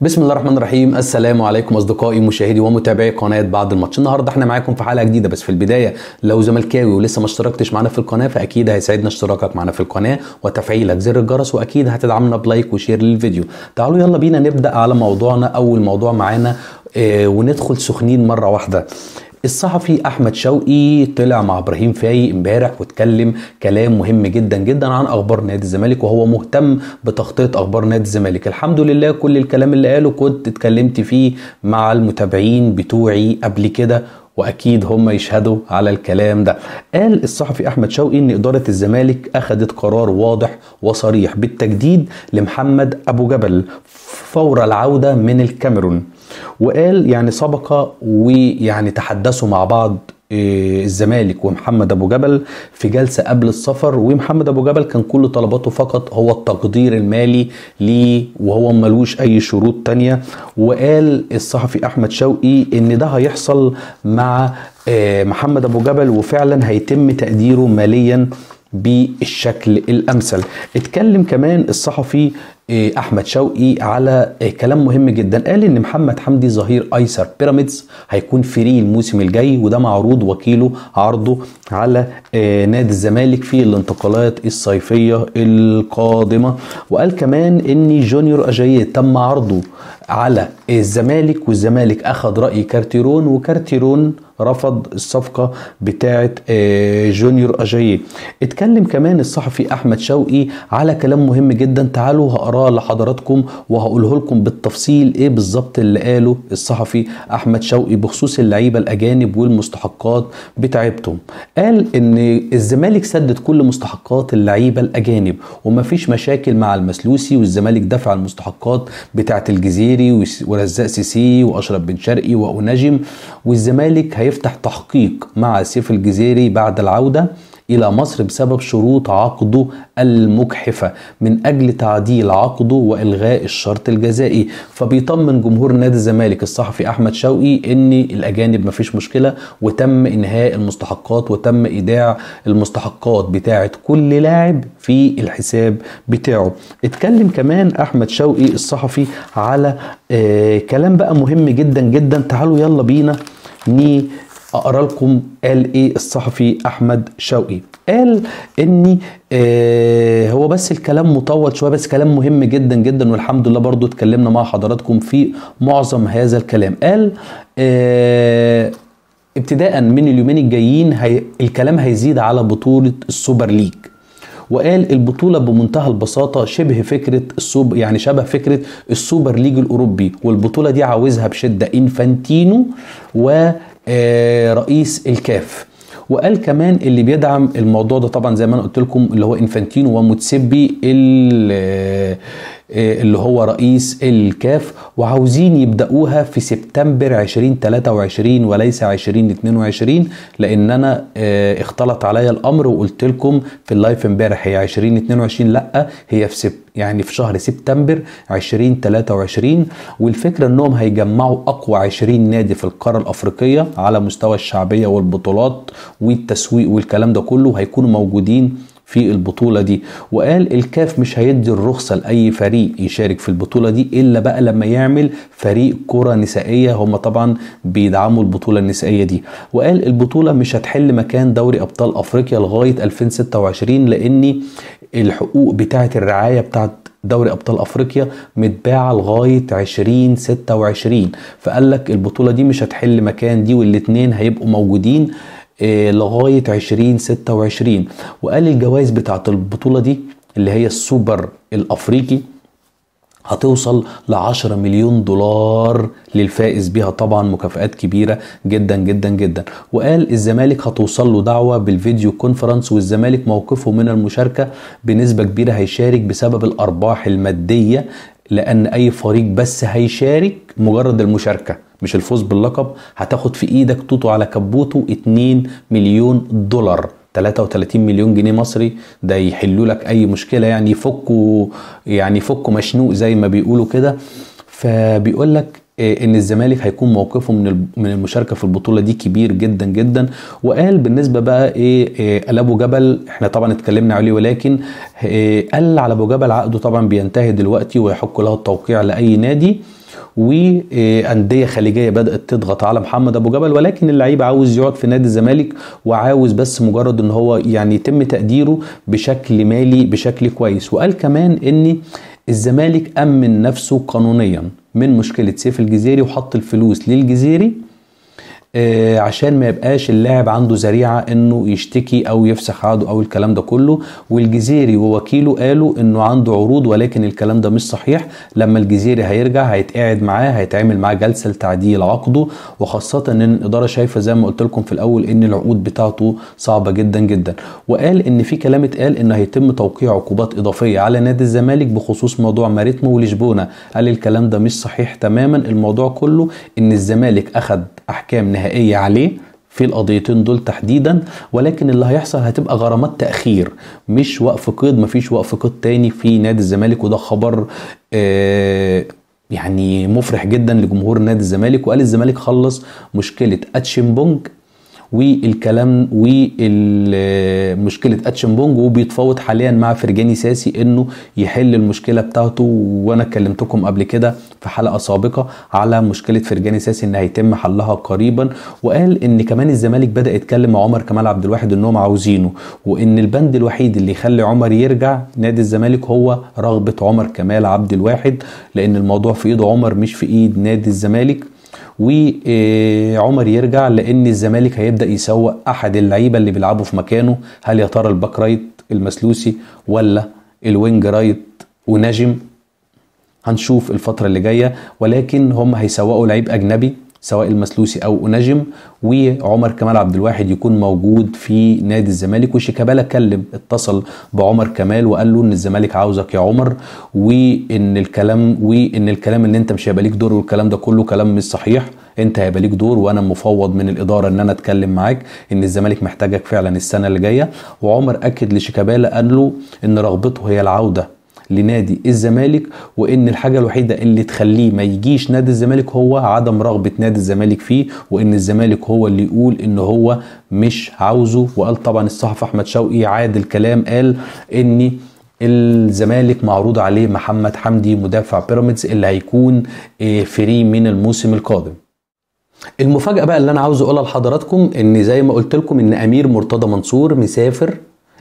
بسم الله الرحمن الرحيم السلام عليكم اصدقائي مشاهدي ومتابعي قناه بعد الماتش النهارده احنا معاكم في حلقه جديده بس في البدايه لو زملكاوي ولسه ما اشتركتش معانا في القناه فاكيد هيساعدنا اشتراكك معانا في القناه وتفعيلك زر الجرس واكيد هتدعمنا بلايك وشير للفيديو تعالوا يلا بينا نبدا على موضوعنا اول موضوع معانا اه وندخل سخنين مره واحده الصحفي احمد شوقي طلع مع ابراهيم فايق امبارح واتكلم كلام مهم جدا جدا عن اخبار نادي الزمالك وهو مهتم بتغطيه اخبار نادي الزمالك الحمد لله كل الكلام اللي قاله كنت اتكلمت فيه مع المتابعين بتوعي قبل كده واكيد هم يشهدوا على الكلام ده قال الصحفي احمد شوقي ان اداره الزمالك اخذت قرار واضح وصريح بالتجديد لمحمد ابو جبل فور العودة من الكاميرون وقال يعني سبق ويعني تحدثوا مع بعض آه، الزمالك ومحمد ابو جبل في جلسه قبل السفر ومحمد ابو جبل كان كل طلباته فقط هو التقدير المالي ليه وهو ملوش اي شروط تانية وقال الصحفي احمد شوقي ان ده هيحصل مع آه، محمد ابو جبل وفعلا هيتم تقديره ماليا بالشكل الامثل اتكلم كمان الصحفي آه، احمد شوقي على آه، كلام مهم جدا قال ان محمد حمدي ظهير ايسر بيراميدز هيكون فري الموسم الجاي وده معروض وكيله عرضه على آه، نادي الزمالك في الانتقالات الصيفيه القادمه وقال كمان ان جونيور اجاييه تم عرضه على الزمالك والزمالك اخذ راي كارتيرون وكارتيرون رفض الصفقه بتاعه آه، جونيور أجاي اتكلم كمان الصحفي احمد شوقي على كلام مهم جدا تعالوا هقراه لحضراتكم وهقوله لكم بالتفصيل ايه بالظبط اللي قاله الصحفي احمد شوقي بخصوص اللعيبه الاجانب والمستحقات بتاعتهم قال ان الزمالك سدد كل مستحقات اللعيبه الاجانب ومفيش مشاكل مع المسلوسي والزمالك دفع المستحقات بتاعه الجزيري ورزاق سيسي واشرف بن شرقي ونجم والزمالك هي هيفتح تحقيق مع سيف الجزيري بعد العودة إلى مصر بسبب شروط عقده المجحفة من أجل تعديل عقده وإلغاء الشرط الجزائي فبيطمن جمهور نادي الزمالك الصحفي أحمد شوقي أن الأجانب مفيش مشكلة وتم إنهاء المستحقات وتم إيداع المستحقات بتاعة كل لاعب في الحساب بتاعه اتكلم كمان أحمد شوقي الصحفي على آه كلام بقى مهم جدا جدا تعالوا يلا بينا ني اقرا لكم قال ايه الصحفي احمد شوقي قال ان آه هو بس الكلام مطول شويه بس كلام مهم جدا جدا والحمد لله برضو اتكلمنا مع حضراتكم في معظم هذا الكلام قال آه ابتداء من اليومين الجايين هي الكلام هيزيد على بطوله السوبر ليج وقال البطوله بمنتهى البساطه شبه فكره السوب يعني شبه فكره السوبر ليج الاوروبي والبطوله دي عاوزها بشده انفانتينو ورئيس آه، الكاف وقال كمان اللي بيدعم الموضوع ده طبعا زي ما انا قلت لكم اللي هو انفانتينو وموتسيبي آه، اللي هو رئيس الكاف وعاوزين يبداوها في سبتمبر 2023 وليس 2022 لان انا اختلط عليا الامر وقلت لكم في اللايف امبارح هي 2022 لا هي في سب يعني في شهر سبتمبر 2023 والفكرة انهم هيجمعوا اقوى 20 نادي في القارة الافريقية على مستوى الشعبية والبطولات والتسويق والكلام ده كله هيكونوا موجودين في البطولة دي وقال الكاف مش هيدي الرخصة لأي فريق يشارك في البطولة دي إلا بقى لما يعمل فريق كرة نسائية هم طبعا بيدعموا البطولة النسائية دي وقال البطولة مش هتحل مكان دوري أبطال أفريقيا لغاية 2026 لأن الحقوق بتاعة الرعاية بتاعة دوري ابطال افريقيا متباعه لغايه 2026 فقال لك البطوله دي مش هتحل مكان دي والاتنين هيبقوا موجودين آه، لغايه 2026 وقال الجوائز بتاعه البطوله دي اللي هي السوبر الافريقي هتوصل ل 10 مليون دولار للفائز بيها طبعا مكافآت كبيره جدا جدا جدا وقال الزمالك هتوصل له دعوه بالفيديو كونفرنس والزمالك موقفه من المشاركه بنسبه كبيره هيشارك بسبب الارباح الماديه لان اي فريق بس هيشارك مجرد المشاركه مش الفوز باللقب هتاخد في ايدك توتو على كبوته 2 مليون دولار 33 مليون جنيه مصري ده يحلوا لك اي مشكله يعني يفكوا يعني يفكوا مشنوق زي ما بيقولوا كده فبيقول لك آه، ان الزمالك هيكون موقفه من من المشاركه في البطوله دي كبير جدا جدا وقال بالنسبه بقى ايه قال آه، ابو جبل احنا طبعا اتكلمنا عليه ولكن آه، قال على ابو جبل عقده طبعا بينتهي دلوقتي ويحق له التوقيع لاي نادي وانديه خليجيه بدات تضغط على محمد ابو جبل ولكن اللعيب عاوز يقعد في نادي الزمالك وعاوز بس مجرد ان هو يعني يتم تقديره بشكل مالي بشكل كويس وقال كمان ان الزمالك امن نفسه قانونيا من مشكله سيف الجزيري وحط الفلوس للجزيري آه، عشان ما يبقاش اللاعب عنده ذريعه انه يشتكي او يفسخ عقده او الكلام ده كله والجزيري ووكيله قالوا انه عنده عروض ولكن الكلام ده مش صحيح لما الجزيري هيرجع هيتقعد معاه هيتعمل معاه جلسه لتعديل عقده وخاصه ان الاداره شايفه زي ما قلت لكم في الاول ان العقود بتاعته صعبه جدا جدا وقال ان في كلام اتقال ان هيتم توقيع عقوبات اضافيه على نادي الزمالك بخصوص موضوع ماريتمو ولشبونه قال الكلام ده مش صحيح تماما الموضوع كله ان الزمالك اخد احكام النهائيه عليه في القضيتين دول تحديدا ولكن اللي هيحصل هتبقى غرامات تاخير مش وقف قيد مفيش وقف قيد تاني في نادي الزمالك وده خبر آه يعني مفرح جدا لجمهور نادي الزمالك وقال الزمالك خلص مشكله اتشيمبونج والكلام ومشكله بونج وبيتفاوض حاليا مع فرجاني ساسي انه يحل المشكله بتاعته وانا كلمتكم قبل كده في حلقه سابقه على مشكله فرجاني ساسي ان هيتم حلها قريبا وقال ان كمان الزمالك بدا يتكلم مع عمر كمال عبد الواحد انهم عاوزينه وان البند الوحيد اللي يخلي عمر يرجع نادي الزمالك هو رغبه عمر كمال عبد الواحد لان الموضوع في ايد عمر مش في ايد نادي الزمالك وعمر يرجع لان الزمالك هيبدا يسوق احد اللعيبه اللي بيلعبوا في مكانه هل يا ترى الباك رايت المسلوسي ولا الوينج رايت ونجم هنشوف الفتره اللي جايه ولكن هم هيسوقوا لعيب اجنبي سواء المسلوسي او اناجم وعمر كمال عبد الواحد يكون موجود في نادي الزمالك وشيكابالا كلم اتصل بعمر كمال وقال له ان الزمالك عاوزك يا عمر وان الكلام وان الكلام ان انت مش هيبقى ليك دور والكلام ده كله كلام مش صحيح انت هيبقى ليك دور وانا مفوض من الاداره ان انا اتكلم معاك ان الزمالك محتاجك فعلا السنه اللي جايه وعمر اكد لشيكابالا قال له ان رغبته هي العوده لنادي الزمالك وان الحاجه الوحيده اللي تخليه ما يجيش نادي الزمالك هو عدم رغبه نادي الزمالك فيه وان الزمالك هو اللي يقول ان هو مش عاوزه وقال طبعا الصحفي احمد شوقي عاد الكلام قال ان الزمالك معروض عليه محمد حمدي مدافع بيراميدز اللي هيكون آه، فري من الموسم القادم المفاجأة بقى اللي أنا عاوز أقولها لحضراتكم إن زي ما قلت لكم إن أمير مرتضى منصور مسافر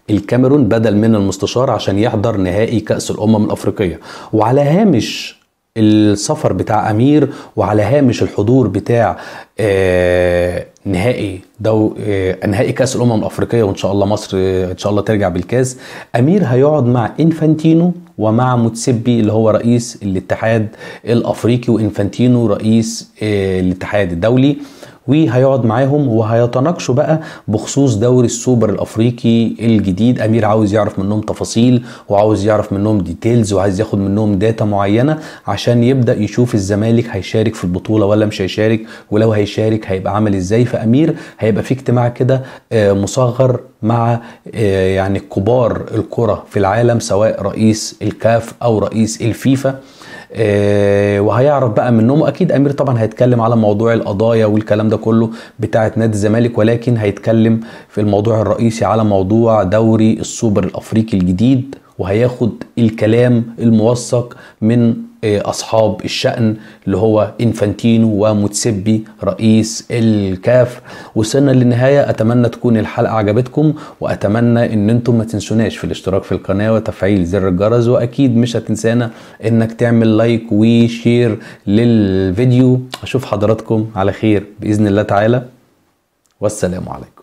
الكاميرون بدل من المستشار عشان يحضر نهائي كأس الأمم الأفريقية وعلى هامش السفر بتاع أمير وعلى هامش الحضور بتاع آه نهائي دو آه نهائي كأس الأمم الأفريقية وإن شاء الله مصر آه، إن شاء الله ترجع بالكاس أمير هيقعد مع إنفانتينو ومع موتسيبي اللي هو رئيس الاتحاد الأفريقي وإنفانتينو رئيس آه الاتحاد الدولي وهيقعد معاهم وهيتناقشوا بقى بخصوص دوري السوبر الافريقي الجديد امير عاوز يعرف منهم تفاصيل وعاوز يعرف منهم ديتيلز وعايز ياخد منهم داتا معينه عشان يبدا يشوف الزمالك هيشارك في البطوله ولا مش هيشارك ولو هيشارك هيبقى عامل ازاي فامير هيبقى في اجتماع كده آه، مصغر مع آه، يعني كبار الكره في العالم سواء رئيس الكاف او رئيس الفيفا آه، وهيعرف بقى منهم نومه اكيد امير طبعا هيتكلم على موضوع القضايا والكلام ده كله بتاعه نادي الزمالك ولكن هيتكلم في الموضوع الرئيسي على موضوع دوري السوبر الافريقي الجديد وهياخد الكلام الموثق من اصحاب الشأن اللي هو انفانتينو وموتسبي رئيس الكاف وصلنا للنهاية اتمنى تكون الحلقة عجبتكم واتمنى ان انتم ما تنسوناش في الاشتراك في القناة وتفعيل زر الجرس واكيد مش هتنسانا انك تعمل لايك وشير للفيديو اشوف حضراتكم على خير باذن الله تعالى والسلام عليكم